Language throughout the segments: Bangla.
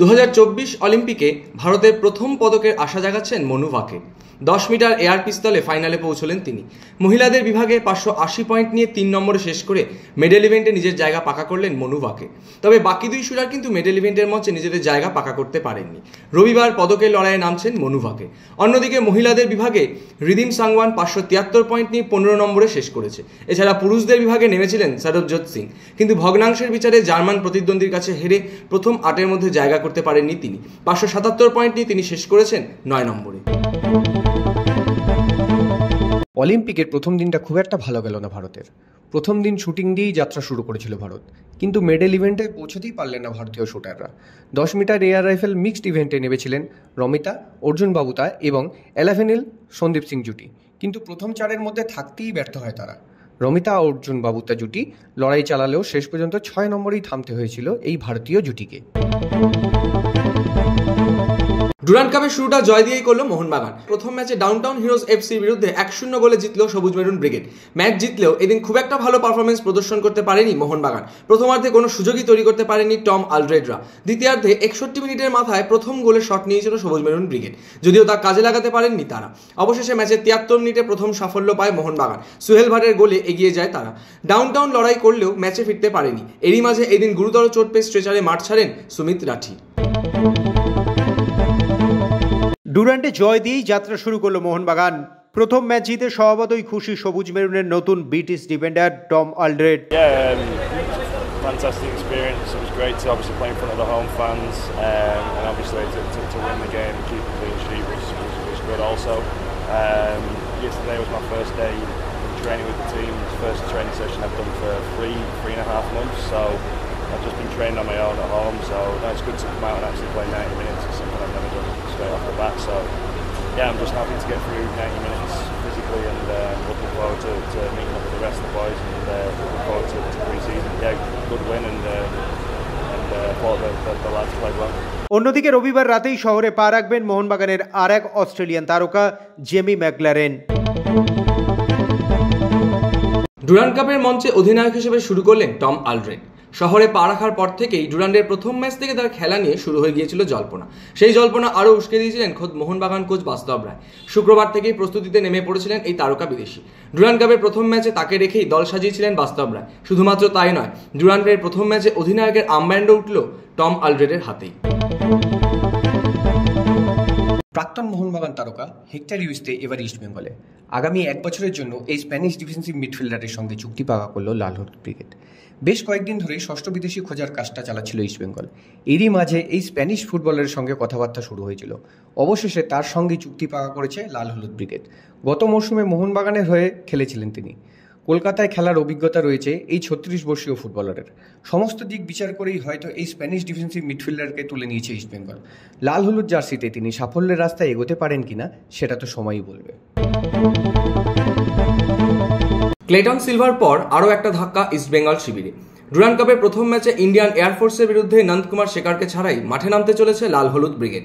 দু অলিম্পিকে ভারতের প্রথম পদকের আশা জাগাচ্ছেন মনু দশ মিটার এয়ার পিস্তলে ফাইনালে পৌঁছলেন তিনি মহিলাদের বিভাগে পাঁচশো আশি পয়েন্ট নিয়ে তিন নম্বরে শেষ করে মেডেল ইভেন্টে নিজের জায়গা পাকা করলেন মনুভাকে তবে বাকি দুই সুরার কিন্তু মেডেল ইভেন্টের মঞ্চে নিজেদের জায়গা পাকা করতে পারেননি রবিবার পদকের লড়াইয়ে নামছেন মনুভাকে অন্যদিকে মহিলাদের বিভাগে রিদিম সাংওয়ান পাঁচশো তিয়াত্তর পয়েন্ট নিয়ে পনেরো নম্বরে শেষ করেছে এছাড়া পুরুষদের বিভাগে নেমেছিলেন সরবজোৎ সিং কিন্তু ভগ্নাংশের বিচারে জার্মান প্রতিদ্বন্দ্বীর কাছে হেরে প্রথম আটের মধ্যে জায়গা করতে পারেননি তিনি পাঁচশো সাতাত্তর পয়েন্ট নিয়ে তিনি শেষ করেছেন নয় নম্বরে অলিম্পিকের প্রথম দিনটা খুব একটা ভালো গেল না ভারতের প্রথম দিন শুটিং দিয়েই যাত্রা শুরু করেছিল ভারত কিন্তু মেডেল ইভেন্টে পৌঁছতেই পারলেন না ভারতীয় শুটাররা দশ মিটার এয়ার রাইফেল মিক্সড ইভেন্টে নেমেছিলেন রমিতা অর্জুন বাবুতা এবং এলাভেনিল সন্দীপ সিং জুটি কিন্তু প্রথম চারের মধ্যে থাকতেই ব্যর্থ হয় তারা রমিতা অর্জুন বাবুতা জুটি লড়াই চালালেও শেষ পর্যন্ত ছয় নম্বরেই থামতে হয়েছিল এই ভারতীয় জুটিকে Thank you. ডুরান্ড কাপের শুরুটা জয় দিয়েই করলো মোহনবাগান প্রথম ম্যাচে ডাউনটাউন হিরোজ এফসির বিরুদ্ধে এক শূন্য গোলে জিতলো সবুজ মেরুন ব্রিগেড ম্যাচ জিতলেও এদিন খুব একটা ভালো পারফরমেন্স প্রদর্শন করতে পারেনি মোহনবাগান প্রথমার্ধে কোনো সুযোগই তৈরি করতে পারেনি টম আলড্রেডরা দ্বিতীয়ার্ধে একষট্টি মিনিটের মাথায় প্রথম গোলে শট নিয়েছিল সবুজ মেরুন ব্রিগেড যদিও তা কাজে লাগাতে পারেননি তারা অবশেষে ম্যাচের তিয়াত্তর মিনিটে প্রথম সাফল্য পায় মোহনবাগান সুহেল ভাটের গোলে এগিয়ে যায় তারা ডাউনটাউন লড়াই করলেও ম্যাচে ফিরতে পারেনি এরই মাঝে এদিন গুরুতর চোট পেয়ে স্ট্রেচারে মাঠ ছাড়েন সুমিত রাঠি ডুরান্টে জয় দিয়েই যাত্রা শুরু করলো মোহনবাগান প্রথম ম্যাচ জিতে স্বভাবতই খুশি সবুজ মেরুনের নতুন British defender Tom Aldred Fantastic experience. It was great to obviously play in front of the home fans um, and obviously to, to, to win the game keep the clean sheet, which was, was good also. Um, yesterday was my first day training with the team. It's the first training session I've done for three, three and a half months. So I've just been training on my own at home. So that's no, good to come out and actually play 90 minutes. It's something I've never done. straight off the bat. So yeah, I'm just happy to get through 90 minutes physically and uh, looking forward to, to, meeting up with the rest of the boys and uh, looking forward to, to pre-season. Yeah, good win and, uh, and uh, thought that, that the lads played well. অন্যদিকে রবিবার রাতেই শহরে পা রাখবেন মোহনবাগানের আর এক অস্ট্রেলিয়ান তারকা জেমি ম্যাকলারেন ডুরান কাপের মঞ্চে অধিনায়ক হিসেবে শুরু করলেন টম আলড্রেন শহরে পা রাখার পর থেকেই ডুরান্ডের প্রথম ম্যাচ থেকে তার খেলা নিয়ে শুরু হয়ে গিয়েছিল জল্পনা সেই জল্পনা আরও উস্কে দিয়েছিলেন খোদ মোহনবাগান কোচ বাস্তব রায় শুক্রবার থেকেই প্রস্তুতিতে নেমে পড়েছিলেন এই তারকা বিদেশি ডুরান্ড কাপের প্রথম ম্যাচে তাকে রেখেই দল সাজিয়েছিলেন বাস্তব রায় শুধুমাত্র তাই নয় ডুরান্ডের প্রথম ম্যাচে অধিনায়কের আমব্যান্ডও উঠল টম আলড্রেডের হাতেই প্রাক্তন মোহনবাগান তারকা হেক্টার ইউজতে এবার ইস্টবেঙ্গলে আগামী এক বছরের জন্য এই স্প্যানিশ ডিফেন্সিভ মিডফিল্ডারের সঙ্গে চুক্তি পাকা করল লাল হলুদ ব্রিগেড বেশ কয়েকদিন ধরে ষষ্ঠ বিদেশি খোঁজার কাজটা চালাচ্ছিল ইস্টবেঙ্গল এরই মাঝে এই স্প্যানিশ ফুটবলের সঙ্গে কথাবার্তা শুরু হয়েছিল অবশেষে তার সঙ্গে চুক্তি পাকা করেছে লাল হলুদ ব্রিগেড গত মৌসুমে মোহনবাগানের হয়ে খেলেছিলেন তিনি কলকাতায় খেলার অভিজ্ঞতা রয়েছে এই ছত্রিশ বর্ষীয় ফুটবলারের সমস্ত দিক বিচার করেই হয়তো এই স্প্যানিশ ডিফেন্সিভ মিডফিল্ডারকে তুলে নিয়েছে ইস্টবেঙ্গল লাল হলুদ জার্সিতে তিনি সাফল্যের রাস্তায় এগোতে পারেন কিনা সেটা তো সময়ই বলবে ক্লেটন সিলভার পর আরও একটা ধাক্কা ইস্টবেঙ্গল শিবিরে ডুরান কাপের প্রথম ম্যাচে ইন্ডিয়ান এয়ারফোর্সের বিরুদ্ধে নন্দকুমার শেখারকে ছাড়াই মাঠে নামতে চলেছে লাল হলুদ ব্রিগেড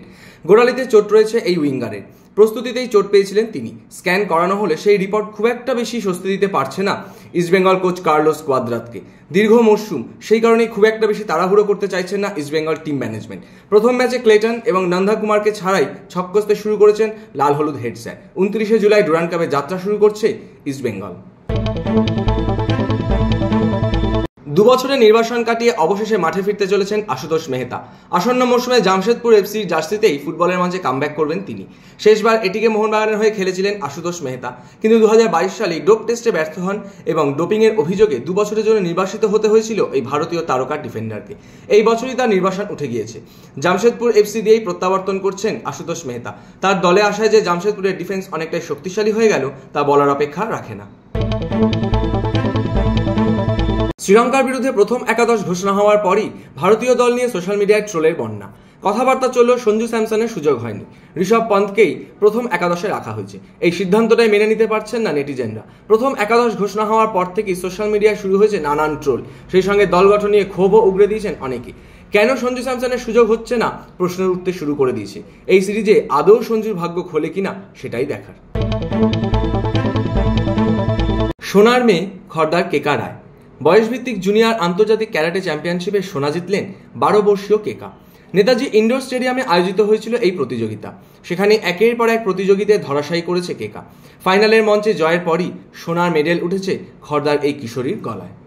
গোড়ালিতে চোট রয়েছে এই উইঙ্গারের প্রস্তুতিতেই চোট পেয়েছিলেন তিনি স্ক্যান করানো হলে সেই রিপোর্ট খুব একটা বেশি স্বস্তি দিতে পারছে না ইস্টবেঙ্গল কোচ কার্লোস কোয়াদ্রাতকে দীর্ঘ মরশুম সেই কারণেই খুব একটা বেশি তাড়াহুড়ো করতে চাইছেন না ইস্টবেঙ্গল টিম ম্যানেজমেন্ট প্রথম ম্যাচে ক্লেটন এবং নন্দা কুমারকে ছাড়াই ছক শুরু করেছেন লাল হলুদ হেডস্যার উনত্রিশে জুলাই ডুরান কাপে যাত্রা শুরু করছে ইস্টবেঙ্গল দুবছরের নির্বাসন কাটিয়ে অবশেষে মাঠে ফিরতে চলেছেন আশুতোষ মেহতা আসন্ন মৌসুমে জামশেদপুর এফসির জার্সিতেই ফুটবলের মাঝে কামব্যাক করবেন তিনি শেষবার এটিকে মোহনবাগানের হয়ে খেলেছিলেন আশুতোষ মেহতা কিন্তু দু সালে ডোপ টেস্টে ব্যর্থ হন এবং ডোপিংয়ের অভিযোগে দুবছরের জন্য নির্বাসিত হতে হয়েছিল এই ভারতীয় তারকা ডিফেন্ডারকে এই বছরই তার নির্বাসন উঠে গিয়েছে জামশেদপুর এফসি দিয়েই প্রত্যাবর্তন করছেন আশুতোষ মেহতা তার দলে আসায় যে জামশেদপুরের ডিফেন্স অনেকটাই শক্তিশালী হয়ে গেল তা বলার অপেক্ষা রাখে না শ্রীলঙ্কার বিরুদ্ধে প্রথম একাদশ ঘোষণা হওয়ার পরই ভারতীয় দল নিয়ে সোশ্যাল মিডিয়ায় ট্রোলের বন্যা কথাবার্তা চললেও সঞ্জু স্যামসনের সুযোগ হয়নি ঋষভ পন্থকেই প্রথম একাদশে রাখা হয়েছে এই সিদ্ধান্তটাই মেনে নিতে পারছেন না নেটিজেনরা প্রথম একাদশ ঘোষণা হওয়ার পর থেকেই সোশ্যাল মিডিয়ায় শুরু হয়েছে নানান ট্রোল সেই সঙ্গে দল গঠন নিয়ে ক্ষোভও উগড়ে দিয়েছেন অনেকে কেন সঞ্জু স্যামসনের সুযোগ হচ্ছে না প্রশ্নের উঠতে শুরু করে দিয়েছে এই সিরিজে আদৌ সঞ্জুর ভাগ্য খোলে কিনা সেটাই দেখার সোনার মেয়ে খর্দার কেকা রায় বয়সভিত্তিক জুনিয়র আন্তর্জাতিক ক্যারাটে চ্যাম্পিয়নশিপে সোনা জিতলেন বারো বর্ষীয় কেকা নেতাজি ইন্ডোর স্টেডিয়ামে আয়োজিত হয়েছিল এই প্রতিযোগিতা সেখানে একের পর এক প্রতিযোগিতায় ধরাশায়ী করেছে কেকা ফাইনালের মঞ্চে জয়ের পরই সোনার মেডেল উঠেছে খর্দার এই কিশোরীর গলায়